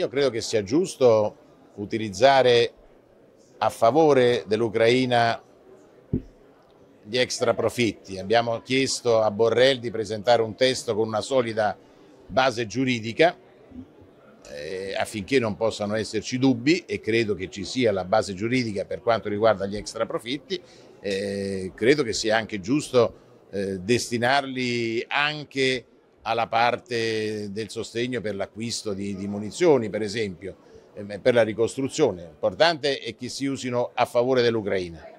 Io credo che sia giusto utilizzare a favore dell'Ucraina gli extra profitti. Abbiamo chiesto a Borrell di presentare un testo con una solida base giuridica eh, affinché non possano esserci dubbi e credo che ci sia la base giuridica per quanto riguarda gli extra profitti. Eh, credo che sia anche giusto eh, destinarli anche a alla parte del sostegno per l'acquisto di, di munizioni, per esempio, eh, per la ricostruzione. L'importante è che si usino a favore dell'Ucraina.